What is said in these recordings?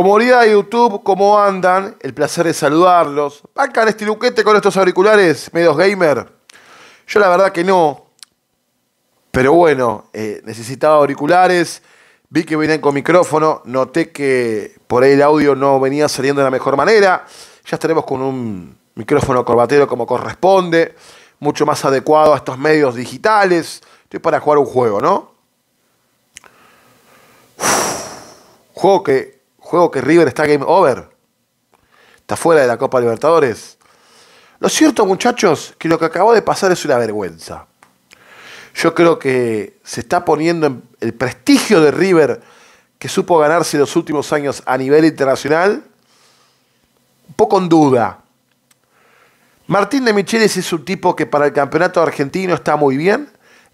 Comunidad de YouTube, ¿cómo andan? El placer de saludarlos. ¿Bancan este luquete con estos auriculares, medios gamer? Yo la verdad que no. Pero bueno, eh, necesitaba auriculares. Vi que venían con micrófono. Noté que por ahí el audio no venía saliendo de la mejor manera. Ya estaremos con un micrófono corbatero como corresponde. Mucho más adecuado a estos medios digitales. Estoy para jugar un juego, ¿no? juego que Juego que River está game over. Está fuera de la Copa Libertadores. Lo cierto, muchachos, que lo que acabó de pasar es una vergüenza. Yo creo que se está poniendo en el prestigio de River que supo ganarse en los últimos años a nivel internacional un poco en duda. Martín de Micheles es un tipo que para el campeonato argentino está muy bien,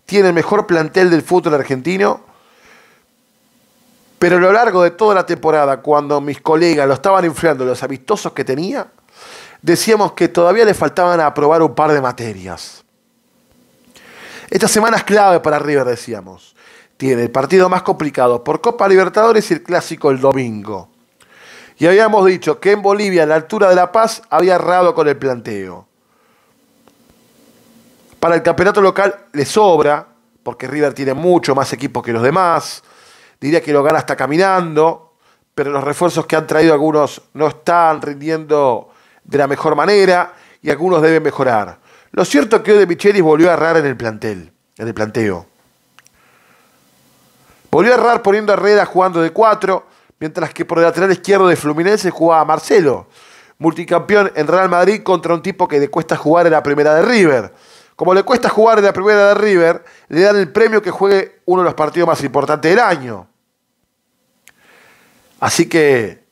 tiene el mejor plantel del fútbol argentino pero a lo largo de toda la temporada, cuando mis colegas lo estaban enfriando, los amistosos que tenía, decíamos que todavía le faltaban aprobar un par de materias. Estas semana es clave para River, decíamos. Tiene el partido más complicado por Copa Libertadores y el clásico el domingo. Y habíamos dicho que en Bolivia, a la altura de La Paz, había errado con el planteo. Para el campeonato local le sobra, porque River tiene mucho más equipo que los demás diría que lo gana hasta caminando, pero los refuerzos que han traído algunos no están rindiendo de la mejor manera y algunos deben mejorar. Lo cierto es que hoy de Michelis volvió a errar en el plantel, en el planteo. Volvió a errar poniendo a Herrera jugando de cuatro, mientras que por el lateral izquierdo de Fluminense jugaba Marcelo, multicampeón en Real Madrid contra un tipo que le cuesta jugar en la primera de River. Como le cuesta jugar en la primera de River, le dan el premio que juegue uno de los partidos más importantes del año. Así que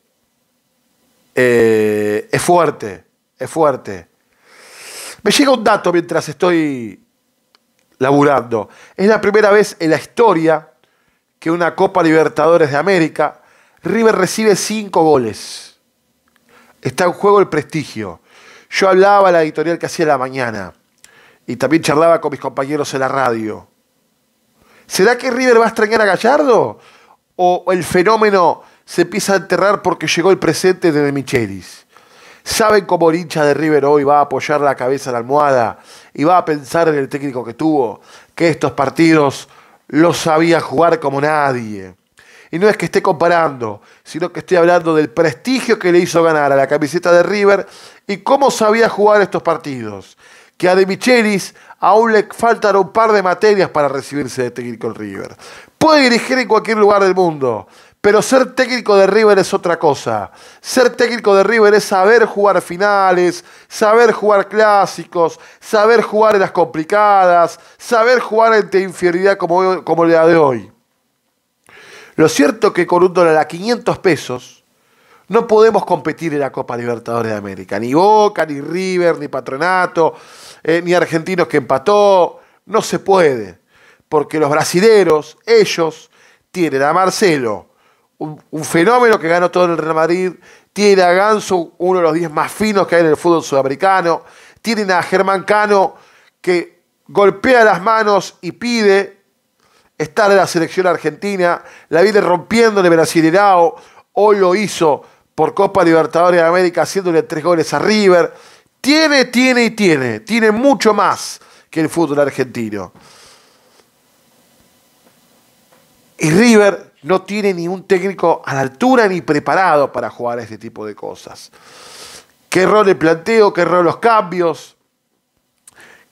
eh, es fuerte, es fuerte. Me llega un dato mientras estoy laburando. Es la primera vez en la historia que una Copa Libertadores de América, River recibe cinco goles. Está en juego el prestigio. Yo hablaba a la editorial que hacía la mañana y también charlaba con mis compañeros en la radio. ¿Será que River va a extrañar a Gallardo? ¿O el fenómeno se empieza a enterrar porque llegó el presente de, Demichelis... Michelis. Saben cómo el hincha de River hoy va a apoyar la cabeza en la almohada y va a pensar en el técnico que tuvo, que estos partidos los sabía jugar como nadie. Y no es que esté comparando, sino que estoy hablando del prestigio que le hizo ganar a la camiseta de River y cómo sabía jugar estos partidos. Que a De Michelis aún le faltan un par de materias para recibirse de técnico en River. Puede dirigir en cualquier lugar del mundo, pero ser técnico de River es otra cosa. Ser técnico de River es saber jugar finales, saber jugar clásicos, saber jugar en las complicadas, saber jugar ante inferioridad como, como la de hoy. Lo cierto es que con un dólar a 500 pesos no podemos competir en la Copa Libertadores de América. Ni Boca, ni River, ni Patronato, eh, ni Argentinos que empató. No se puede. Porque los brasileros, ellos, tienen a Marcelo, un, fenómeno que ganó todo en el Real Madrid. Tiene a Ganso, uno de los 10 más finos que hay en el fútbol sudamericano. Tiene a Germán Cano, que golpea las manos y pide estar en la selección argentina. La viene rompiendo Brasil y AO. Hoy lo hizo por Copa Libertadores de América, haciéndole tres goles a River. Tiene, tiene y tiene. Tiene mucho más que el fútbol argentino. Y River no tiene ni un técnico a la altura ni preparado para jugar a este tipo de cosas. ¿Qué error el planteo? ¿Qué error los cambios?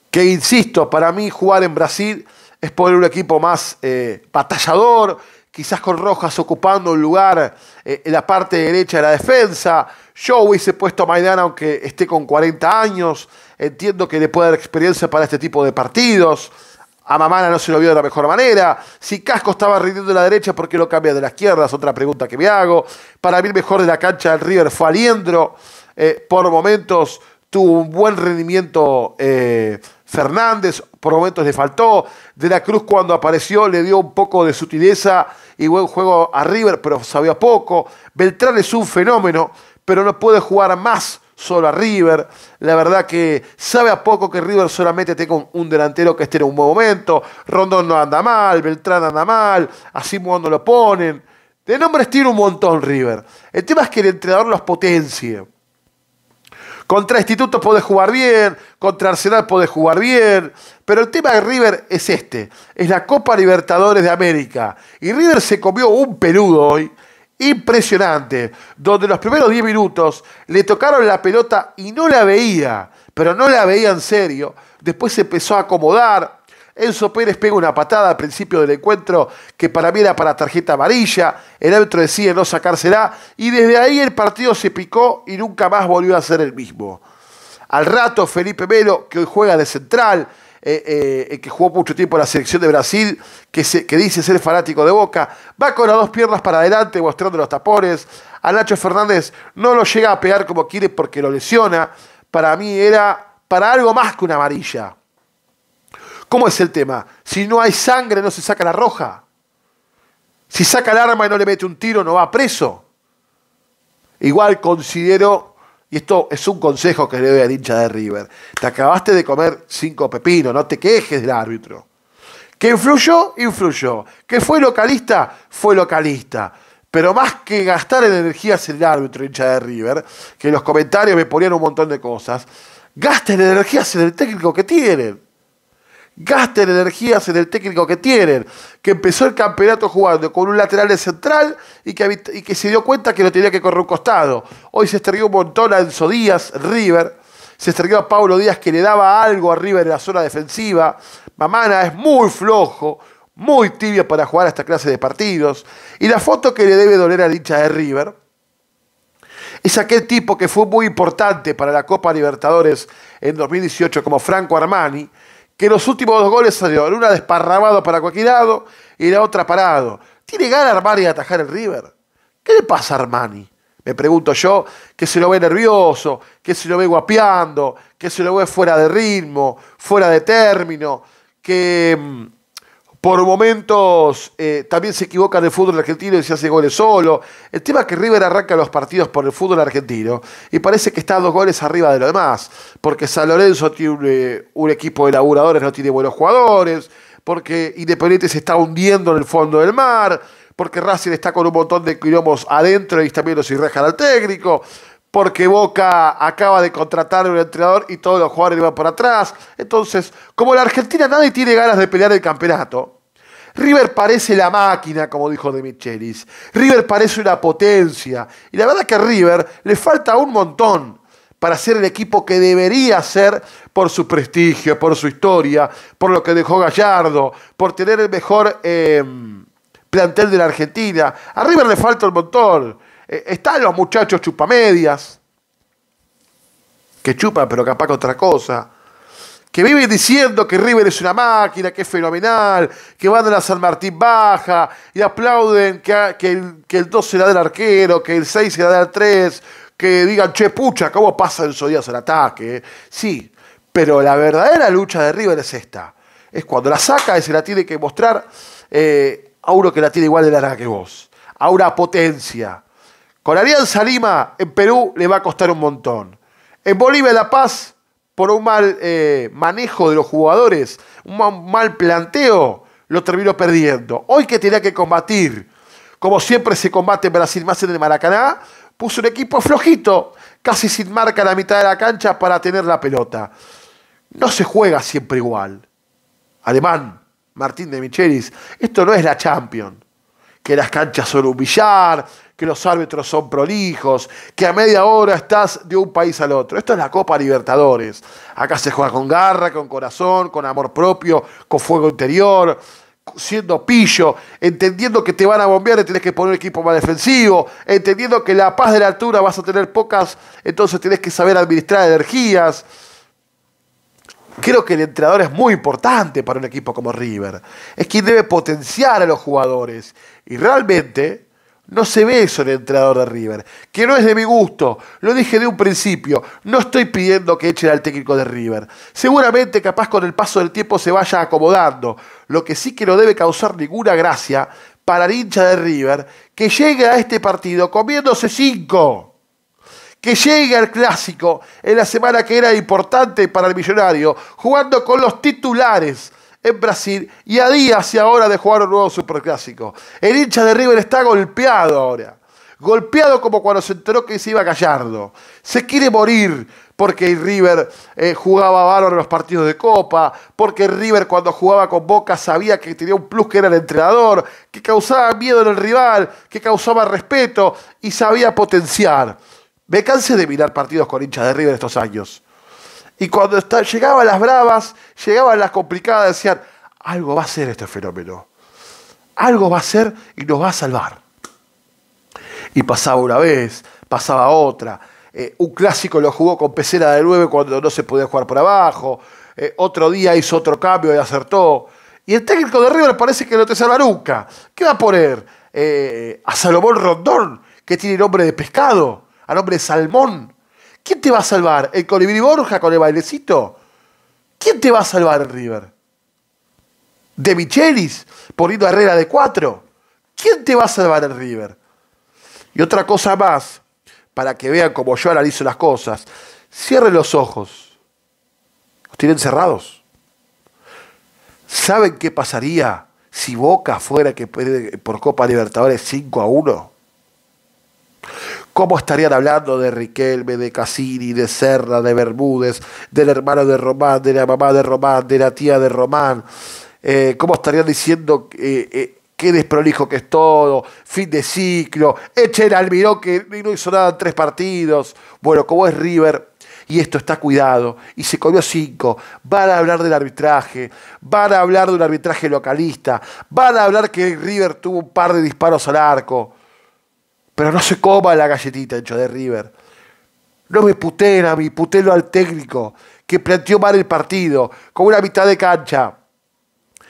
Que insisto, para mí jugar en Brasil es poner un equipo más eh, batallador, quizás con Rojas ocupando un lugar eh, en la parte derecha de la defensa. Yo hubiese puesto a Maidana aunque esté con 40 años. Entiendo que le puede dar experiencia para este tipo de partidos. A Mamana no se lo vio de la mejor manera. Si Casco estaba rindiendo de la derecha, ¿por qué lo cambia de la izquierda? Es otra pregunta que me hago. Para mí mejor de la cancha del River fue Aliendro. Eh, por momentos tuvo un buen rendimiento eh, Fernández, por momentos le faltó. De la Cruz cuando apareció le dio un poco de sutileza y buen juego a River, pero sabía poco. Beltrán es un fenómeno, pero no puede jugar más solo a River. La verdad que sabe a poco que River solamente tenga un, delantero que esté en un buen momento. Rondón no anda mal, Beltrán anda mal, así no lo ponen. De nombres tiene un montón River. El tema es que el entrenador los potencie. Contra Instituto puede jugar bien, contra Arsenal puede jugar bien, pero el tema de River es este, es la Copa Libertadores de América. Y River se comió un peludo hoy, impresionante, donde los primeros 10 minutos le tocaron la pelota y no la veía, pero no la veía en serio. Después se empezó a acomodar. Enzo Pérez pega una patada al principio del encuentro que para mí era para tarjeta amarilla. El árbitro decide no sacársela y desde ahí el partido se picó y nunca más volvió a ser el mismo. Al rato Felipe Melo, que hoy juega de central, eh, eh, que jugó mucho tiempo en la selección de Brasil, que, se, que dice ser fanático de Boca, va con las dos piernas para adelante mostrando los tapones. A Nacho Fernández no lo llega a pegar como quiere porque lo lesiona. Para mí era para algo más que una amarilla. ¿Cómo es el tema? Si no hay sangre, no se saca la roja. Si saca el arma y no le mete un tiro, no va preso. Igual considero y esto es un consejo que le doy al hincha de River. Te acabaste de comer cinco pepinos, no te quejes del árbitro. ¿Que influyó? Influyó. ¿Que fue localista? Fue localista. Pero más que gastar en energías en el árbitro, hincha de River, que en los comentarios me ponían un montón de cosas, gasten energías en el técnico que tienen gasten energías en el técnico que tienen, que empezó el campeonato jugando con un lateral de central y que, se dio cuenta que no tenía que correr un costado. Hoy se estrelló un montón a Enzo Díaz, River, se estrelló a Pablo Díaz que le daba algo a River en la zona defensiva. Mamana es muy flojo, muy tibio para jugar a esta clase de partidos. Y la foto que le debe doler a hincha de River es aquel tipo que fue muy importante para la Copa Libertadores en 2018 como Franco Armani, que los últimos dos goles salieron, una desparramado para cualquier lado y la otra parado. ¿Tiene ganas armar y atajar el River? ¿Qué le pasa a Armani? Me pregunto yo, que se lo ve nervioso, que se lo ve guapeando, que se lo ve fuera de ritmo, fuera de término, que mm, por momentos eh, también se equivoca el fútbol argentino y se hace goles solo. El tema es que River arranca los partidos por el fútbol argentino y parece que está dos goles arriba de lo demás. Porque San Lorenzo tiene un, eh, equipo de laburadores, no tiene buenos jugadores. Porque Independiente se está hundiendo en el fondo del mar. Porque Racing está con un montón de quilombos adentro y también los irrejan al técnico porque Boca acaba de contratar a un entrenador y todos los jugadores iban por atrás. Entonces, como la Argentina nadie tiene ganas de pelear el campeonato, River parece la máquina, como dijo De Michelis. River parece una potencia. Y la verdad que a River le falta un montón para ser el equipo que debería ser por su prestigio, por su historia, por lo que dejó Gallardo, por tener el mejor eh, plantel de la Argentina. A River le falta un montón. Eh, están los muchachos chupamedias, que chupan pero capaz otra cosa, que viven diciendo que River es una máquina, que es fenomenal, que van a la San Martín Baja y aplauden que, que, el, que el 2 será del arquero, que el 6 será del 3, que digan, che, pucha, ¿cómo pasa esos días el ataque? Sí, pero la verdadera lucha de River es esta. Es cuando la saca y se la tiene que mostrar eh, a uno que la tiene igual de larga que vos, a una potencia, con Alianza Lima en Perú le va a costar un montón. En Bolivia La Paz, por un mal eh, manejo de los jugadores, un mal, planteo, lo terminó perdiendo. Hoy que tenía que combatir, como siempre se combate en Brasil, más en el Maracaná, puso un equipo flojito, casi sin marca a la mitad de la cancha para tener la pelota. No se juega siempre igual. Alemán, Martín de Michelis, esto no es la Champions que las canchas son un billar, que los árbitros son prolijos, que a media hora estás de un país al otro. Esto es la Copa Libertadores. Acá se juega con garra, con corazón, con amor propio, con fuego interior, siendo pillo, entendiendo que te van a bombear y tenés que poner un equipo más defensivo, entendiendo que la paz de la altura vas a tener pocas, entonces tenés que saber administrar energías creo que el entrenador es muy importante para un equipo como River. Es quien debe potenciar a los jugadores. Y realmente no se ve eso en el entrenador de River. Que no es de mi gusto. Lo dije de un principio. No estoy pidiendo que echen al técnico de River. Seguramente capaz con el paso del tiempo se vaya acomodando. Lo que sí que no debe causar ninguna gracia para el hincha de River que llegue a este partido comiéndose cinco que llegue al clásico en la semana que era importante para el millonario, jugando con los titulares en Brasil y a días y a de jugar un nuevo superclásico. El hincha de River está golpeado ahora. Golpeado como cuando se enteró que se iba Gallardo. Se quiere morir porque River eh, jugaba bárbaro en los partidos de Copa, porque River cuando jugaba con Boca sabía que tenía un plus que era el entrenador, que causaba miedo en el rival, que causaba respeto y sabía potenciar. Me cansé de mirar partidos con hinchas de River estos años. Y cuando llegaban las bravas, llegaban las complicadas, decían, algo va a ser este fenómeno. Algo va a ser y nos va a salvar. Y pasaba una vez, pasaba otra. Eh, un clásico lo jugó con Pecera de nueve cuando no se podía jugar por abajo. Eh, otro día hizo otro cambio y acertó. Y el técnico de River parece que no te salva nunca. ¿Qué va a poner? Eh, a Salomón Rondón, que tiene nombre de pescado al hombre Salmón. ¿Quién te va a salvar? ¿El Colibrí Borja con el bailecito? ¿Quién te va a salvar el River? ¿De Michelis poniendo Herrera de cuatro? ¿Quién te va a salvar el River? Y otra cosa más, para que vean cómo yo analizo las cosas. Cierren los ojos. Los tienen cerrados. ¿Saben qué pasaría si Boca fuera que por Copa Libertadores 5 a 1? ¿Cómo estarían hablando de Riquelme, de Cassini, de Serra, de Bermúdez, del hermano de Román, de la mamá de Román, de la tía de Román? Eh, ¿Cómo estarían diciendo eh, eh, qué desprolijo que es todo, fin de ciclo, echen al miró que no hizo nada en tres partidos? Bueno, como es River, y esto está cuidado, y se comió cinco. Van a hablar del arbitraje, van a hablar de un arbitraje localista, van a hablar que River tuvo un par de disparos al arco pero no se coma la galletita hecho de River. No me puten a mi putelo al técnico que planteó mal el partido, con una mitad de cancha,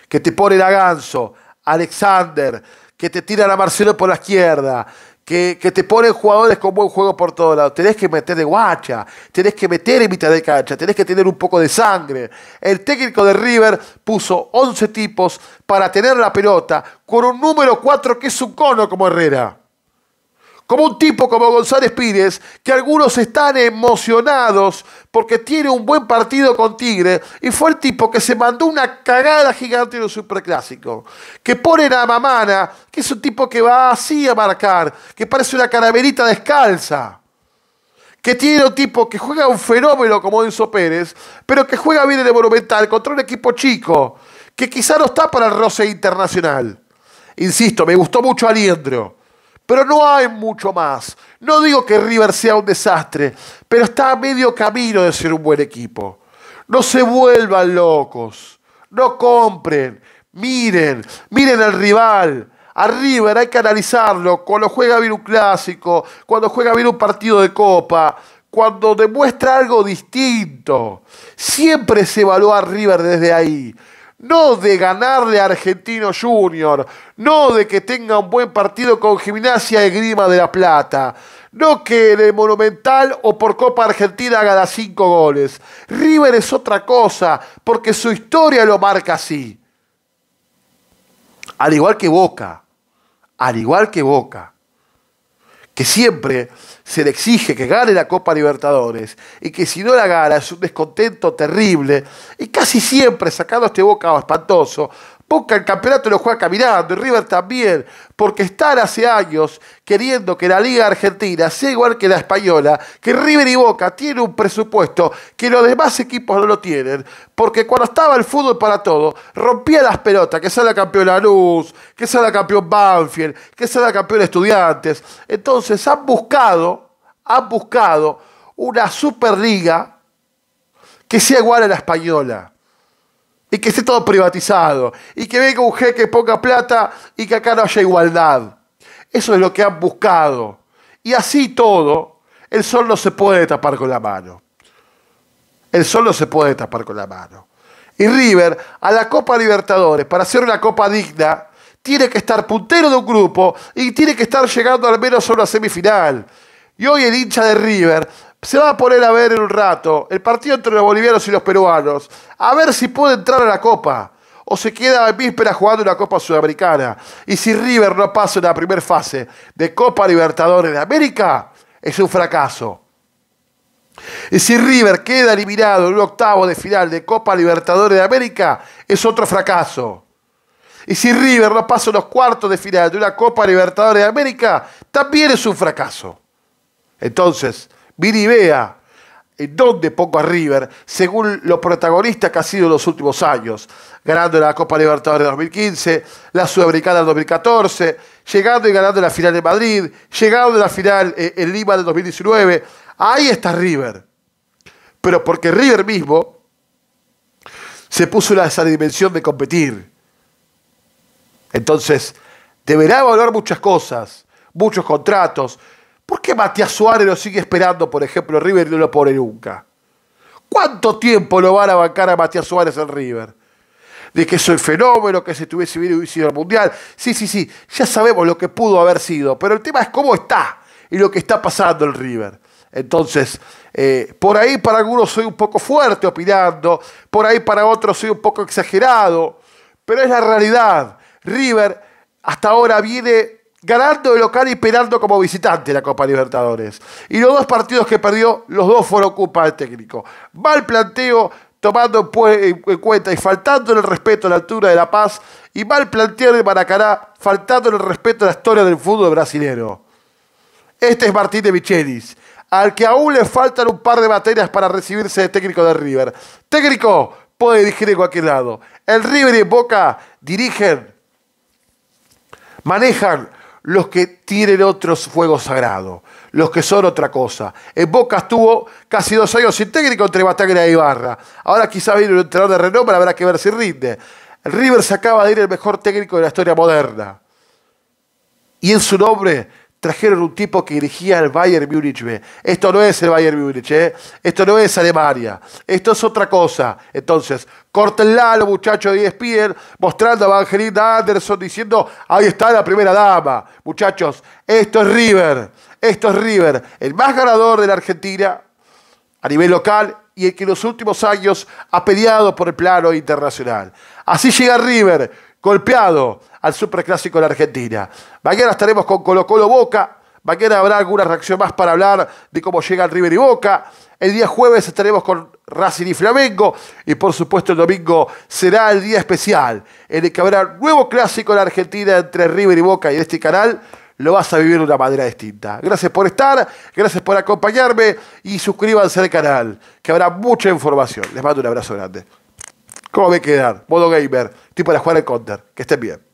que te pone la Ganso, Alexander, que te tira a Marcelo por la izquierda, que, que, te ponen jugadores con buen juego por todos lados. Tenés que meter de guacha, tenés que meter en mitad de cancha, tenés que tener un poco de sangre. El técnico de River puso 11 tipos para tener la pelota con un número 4 que es un cono como Herrera como un tipo como González Pires, que algunos están emocionados porque tiene un buen partido con Tigre, y fue el tipo que se mandó una cagada gigante en un superclásico, que pone la Mamana, que es un tipo que va así a marcar, que parece una caramelita descalza, que tiene un tipo que juega un fenómeno como Enzo Pérez, pero que juega bien en el Monumental contra un equipo chico, que quizá no está para el roce internacional. Insisto, me gustó mucho Aliendro pero no hay mucho más. No digo que River sea un desastre, pero está a medio camino de ser un buen equipo. No se vuelvan locos. No compren. Miren, miren al rival. A River hay que analizarlo cuando juega bien un clásico, cuando juega bien un partido de copa, cuando demuestra algo distinto. Siempre se evalúa a River desde ahí no de ganarle a Argentino Junior, no de que tenga un buen partido con Gimnasia y Grima de la Plata, no que en Monumental o por Copa Argentina haga cinco goles. River es otra cosa, porque su historia lo marca así. Al igual que Boca, al igual que Boca siempre se le exige que gane la Copa Libertadores y que si no la gana es un descontento terrible y casi siempre sacando este boca espantoso Boca el campeonato lo juega caminando y River también, porque estar hace años queriendo que la Liga Argentina sea igual que la española, que River y Boca tienen un presupuesto que los demás equipos no lo tienen, porque cuando estaba el fútbol para todo, rompía las pelotas, que sea la campeón Luz, que sea la campeón Banfield, que sea la campeón Estudiantes. Entonces han buscado, han buscado una Superliga que sea igual a la española y que esté todo privatizado, y que venga un jeque poca plata y que acá no haya igualdad. Eso es lo que han buscado. Y así todo, el sol no se puede tapar con la mano. El sol no se puede tapar con la mano. Y River, a la Copa Libertadores, para hacer una copa digna, tiene que estar puntero de un grupo y tiene que estar llegando al menos a una semifinal. Y hoy el hincha de River se va a poner a ver en un rato el partido entre los bolivianos y los peruanos, a ver si puede entrar a la Copa o se queda en víspera jugando una Copa Sudamericana. Y si River no pasa en la primera fase de Copa Libertadores de América, es un fracaso. Y si River queda eliminado en un octavo de final de Copa Libertadores de América, es otro fracaso. Y si River no pasa en los cuartos de final de una Copa Libertadores de América, también es un fracaso. Entonces, en eh, dónde poco a River, según los protagonistas que ha sido en los últimos años, ganando la Copa Libertadores de 2015, la Sudamericana del 2014, llegando y ganando la final de Madrid, llegando a la final eh, en Lima del 2019. Ahí está River. Pero porque River mismo se puso en esa dimensión de competir. Entonces, deberá valorar muchas cosas, muchos contratos, ¿Por qué Matías Suárez lo sigue esperando, por ejemplo, River y no lo pone nunca? ¿Cuánto tiempo lo van a bancar a Matías Suárez en River? De que soy fenómeno, que se estuviese bien hubiese Mundial. Sí, sí, sí, ya sabemos lo que pudo haber sido, pero el tema es cómo está y lo que está pasando el River. Entonces, eh, por ahí para algunos soy un poco fuerte opinando, por ahí para otros soy un poco exagerado, pero es la realidad. River hasta ahora viene ganando de local y esperando como visitante la Copa Libertadores. Y los dos partidos que perdió, los dos fueron culpa del técnico. Mal planteo, tomando pues, en cuenta y faltando el respeto a la altura de La Paz, y mal planteo de Maracaná, faltando el respeto a la historia del fútbol brasileño. Este es Martín de Michelis, al que aún le faltan un par de baterías para recibirse de técnico de River. Técnico puede dirigir en cualquier lado. El River y Boca dirigen, manejan los que tienen otros fuego sagrado, los que son otra cosa. En Boca estuvo casi dos años sin técnico entre Bataglia y Barra. Ahora quizás viene un entrenador de renombre, habrá que ver si rinde. Rivers River se acaba de ir el mejor técnico de la historia moderna. Y en su nombre trajeron un tipo que dirigía el Bayern Múnich Esto no es el Bayern Múnich, ¿eh? esto no es Alemania, esto es otra cosa. Entonces, cortenla los muchachos de ESPN mostrando a Evangelina Anderson diciendo, ahí está la primera dama. Muchachos, esto es River, esto es River, el más ganador de la Argentina a nivel local y el que en los últimos años ha peleado por el plano internacional. Así llega River golpeado al superclásico de la Argentina. Mañana estaremos con Colo Colo Boca. Mañana habrá alguna reacción más para hablar de cómo llega el River y Boca. El día jueves estaremos con Racing y Flamengo. Y por supuesto el domingo será el día especial en el que habrá un nuevo clásico de la Argentina entre River y Boca y en este canal lo vas a vivir de una manera distinta. Gracias por estar, gracias por acompañarme y suscríbanse al canal, que habrá mucha información. Les mando un abrazo grande. ¿Cómo va a quedar? Modo gamer. Tipo para jugar el counter. Que estén bien.